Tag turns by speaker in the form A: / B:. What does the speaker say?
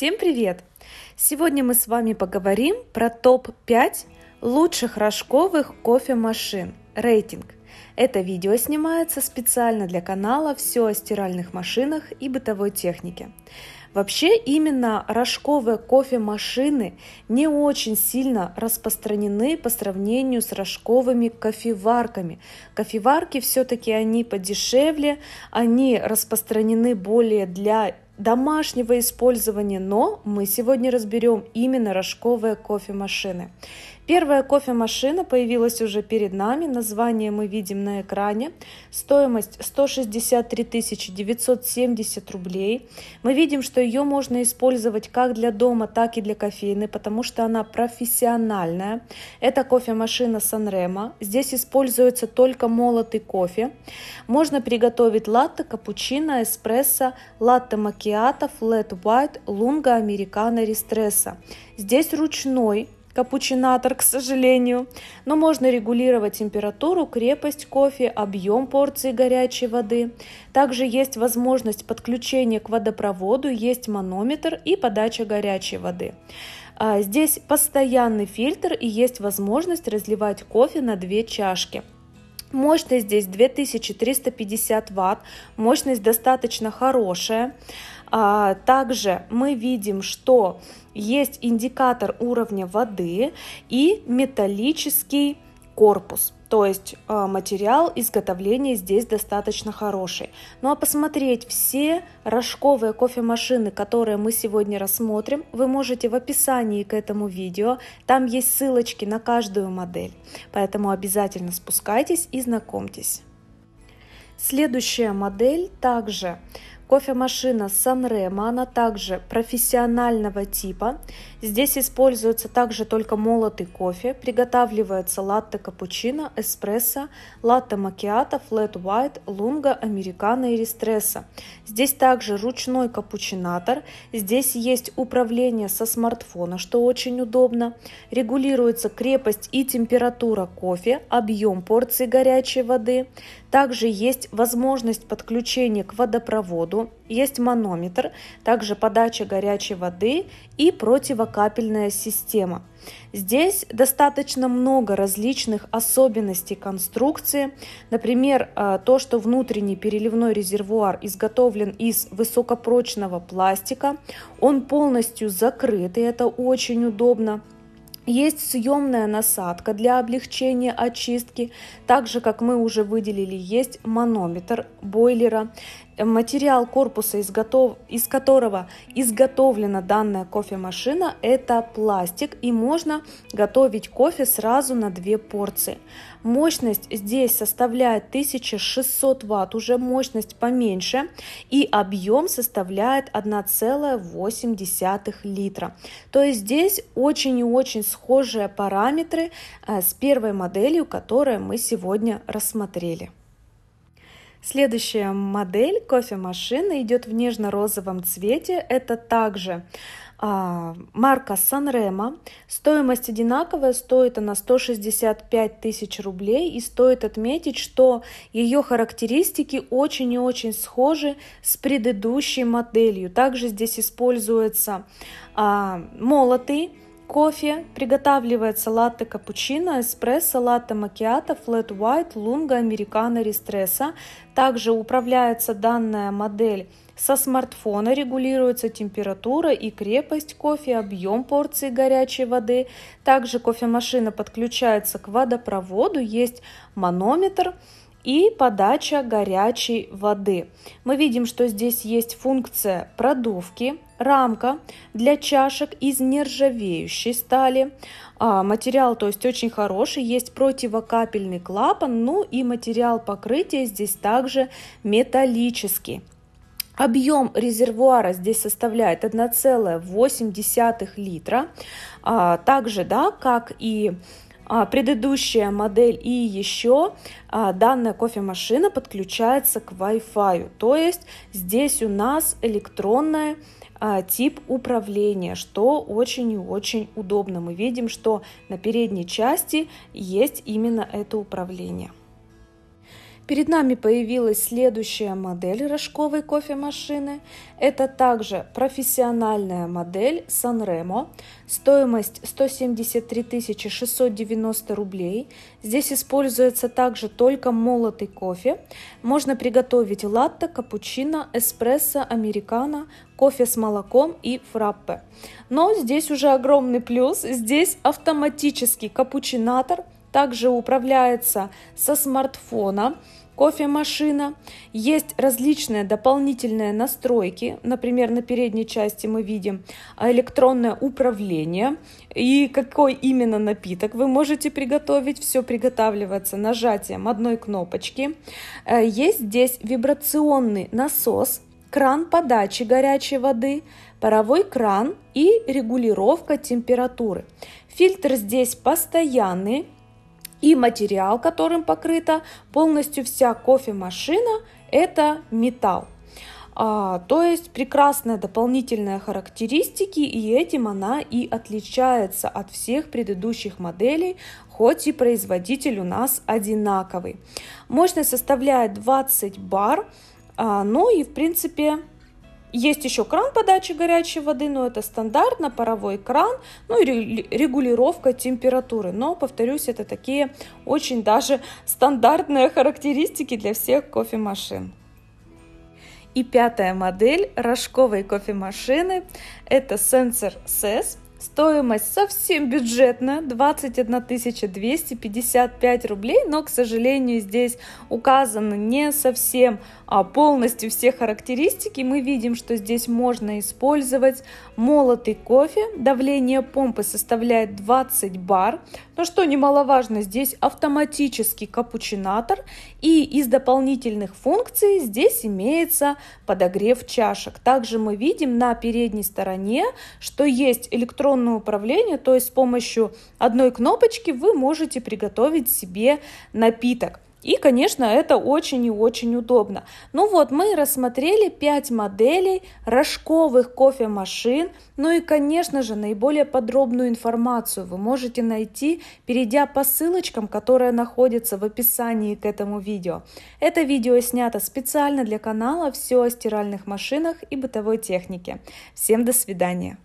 A: Всем привет! Сегодня мы с вами поговорим про топ-5 лучших рожковых кофемашин. Рейтинг. Это видео снимается специально для канала «Все о стиральных машинах и бытовой технике». Вообще именно рожковые кофемашины не очень сильно распространены по сравнению с рожковыми кофеварками. Кофеварки все-таки они подешевле, они распространены более для домашнего использования, но мы сегодня разберем именно рожковые кофемашины. Первая кофемашина появилась уже перед нами, название мы видим на экране, стоимость 163 970 рублей. Мы видим, что ее можно использовать как для дома, так и для кофейны, потому что она профессиональная. Это кофемашина Sanremo. Здесь используется только молотый кофе. Можно приготовить латте, капучино, эспрессо, латте макиато, флет white, лунга, американо, ристресса. Здесь ручной капучинатор, к сожалению. Но можно регулировать температуру, крепость кофе, объем порции горячей воды. Также есть возможность подключения к водопроводу, есть манометр и подача горячей воды. А, здесь постоянный фильтр и есть возможность разливать кофе на две чашки. Мощность здесь 2350 ватт, мощность достаточно хорошая. А, также мы видим, что есть индикатор уровня воды и металлический корпус. То есть а, материал изготовления здесь достаточно хороший. Ну а посмотреть все рожковые кофемашины, которые мы сегодня рассмотрим, вы можете в описании к этому видео. Там есть ссылочки на каждую модель. Поэтому обязательно спускайтесь и знакомьтесь. Следующая модель также Кофемашина Санрема, она также профессионального типа. Здесь используется также только молотый кофе. Приготавливается латте капучино, эспрессо, латте макиато, флет white, лунга, американо и ристресса. Здесь также ручной капучинатор. Здесь есть управление со смартфона, что очень удобно. Регулируется крепость и температура кофе, объем порции горячей воды. Также есть возможность подключения к водопроводу, есть манометр, также подача горячей воды и противокапельная система. Здесь достаточно много различных особенностей конструкции. Например, а, то, что внутренний переливной резервуар изготовлен из высокопрочного пластика, он полностью закрыт, и это очень удобно. Есть съемная насадка для облегчения очистки, так же как мы уже выделили, есть манометр бойлера, Э, материал корпуса, изготов... из которого изготовлена данная кофемашина, это пластик, и можно готовить кофе сразу на две порции. Мощность здесь составляет 1600 ватт, уже мощность поменьше, и объем составляет 1,8 литра. То есть здесь очень и очень схожие параметры э, с первой моделью, которую мы сегодня рассмотрели. Следующая модель кофемашины идет в нежно-розовом цвете. Это также а, марка Sanremo. Стоимость одинаковая, стоит она 165 тысяч рублей. И стоит отметить, что ее характеристики очень и очень схожи с предыдущей моделью. Также здесь используется а, молотый Кофе. Приготавливается латте капучино, эспрессо, латте макиато, флет white, лунга, американо, рестрессо. Также управляется данная модель со смартфона регулируется температура и крепость кофе, объем порции горячей воды. Также кофемашина подключается к водопроводу, есть манометр, и подача горячей воды. Мы видим, что здесь есть функция продувки, рамка для чашек из нержавеющей стали. А, материал, то есть очень хороший, есть противокапельный клапан, ну и материал покрытия здесь также металлический. Объем резервуара здесь составляет 1,8 литра. А, также, да, как и а, предыдущая модель и еще а, данная кофемашина подключается к Wi-Fi. То есть здесь у нас электронная а, тип управления, что очень и очень удобно. Мы видим, что на передней части есть именно это управление. Перед нами появилась следующая модель рожковой кофемашины. Это также профессиональная модель Sanremo. Стоимость 173 690 рублей. Здесь используется также только молотый кофе. Можно приготовить латте, капучино, эспрессо, американо, кофе с молоком и фраппе. Но здесь уже огромный плюс. Здесь автоматический капучинатор также управляется со смартфона кофемашина. Есть различные дополнительные настройки, например, на передней части мы видим электронное управление и какой именно напиток вы можете приготовить. Все приготавливается нажатием одной кнопочки. Э, есть здесь вибрационный насос, кран подачи горячей воды, паровой кран и регулировка температуры. Фильтр здесь постоянный, и материал, которым покрыта полностью вся кофемашина, это металл. А, то есть прекрасные дополнительные характеристики, и этим она и отличается от всех предыдущих моделей, хоть и производитель у нас одинаковый. Мощность составляет 20 бар, а, ну и в принципе есть еще кран подачи горячей воды, но это стандартно, паровой кран, ну и регулировка температуры. Но, повторюсь, это такие очень даже стандартные характеристики для всех кофемашин. И пятая модель рожковой кофемашины – это сенсор SES – Стоимость совсем бюджетная, 21 255 рублей, но, к сожалению, здесь указаны не совсем а полностью все характеристики. Мы видим, что здесь можно использовать молотый кофе, давление помпы составляет 20 бар, но что немаловажно, здесь автоматический капучинатор и из дополнительных функций здесь имеется подогрев чашек. Также мы видим на передней стороне, что есть электронный электронное управление, то есть с помощью одной кнопочки вы можете приготовить себе напиток. И, конечно, это очень и очень удобно. Ну вот, мы рассмотрели 5 моделей рожковых кофемашин. Ну и, конечно же, наиболее подробную информацию вы можете найти, перейдя по ссылочкам, которые находятся в описании к этому видео. Это видео снято специально для канала «Все о стиральных машинах и бытовой технике». Всем до свидания!